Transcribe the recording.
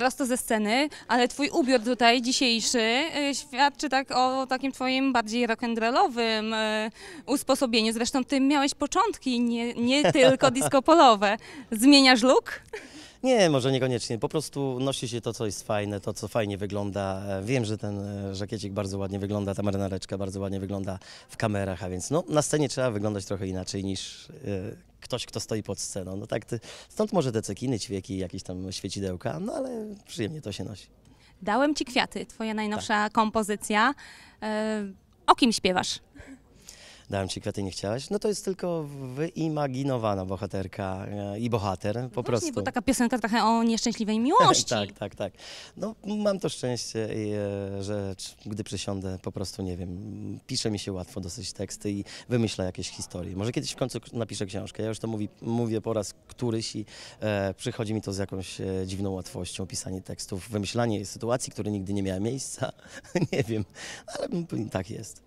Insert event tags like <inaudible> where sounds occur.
prosto ze sceny, ale twój ubiór tutaj dzisiejszy e, świadczy tak o takim twoim bardziej rock'n'rollowym e, usposobieniu. Zresztą ty miałeś początki, nie, nie <laughs> tylko disco polowe. Zmieniasz look? Nie, może niekoniecznie. Po prostu nosi się to, co jest fajne, to, co fajnie wygląda. E, wiem, że ten żakiecik bardzo ładnie wygląda, ta marynareczka bardzo ładnie wygląda w kamerach, a więc no, na scenie trzeba wyglądać trochę inaczej niż ktoś, kto stoi pod sceną. No tak, ty, stąd może te cekiny, ćwieki, jakieś tam świecidełka, no ale przyjemnie to się nosi. Dałem Ci kwiaty, Twoja najnowsza tak. kompozycja. E, o kim śpiewasz? dałem ci kwiaty, nie chciałaś, no to jest tylko wyimaginowana bohaterka e, i bohater po no Właśnie, prostu. bo taka piosenka trochę o nieszczęśliwej <laughs> tak, miłości. tak, tak, tak. No mam to szczęście, e, że gdy przysiądę, po prostu nie wiem, pisze mi się łatwo dosyć teksty i wymyśla jakieś historie. Może kiedyś w końcu napiszę książkę. Ja już to mówi, mówię po raz któryś i e, przychodzi mi to z jakąś e, dziwną łatwością, pisanie tekstów, wymyślanie sytuacji, które nigdy nie miały miejsca. <laughs> nie wiem, ale tak jest.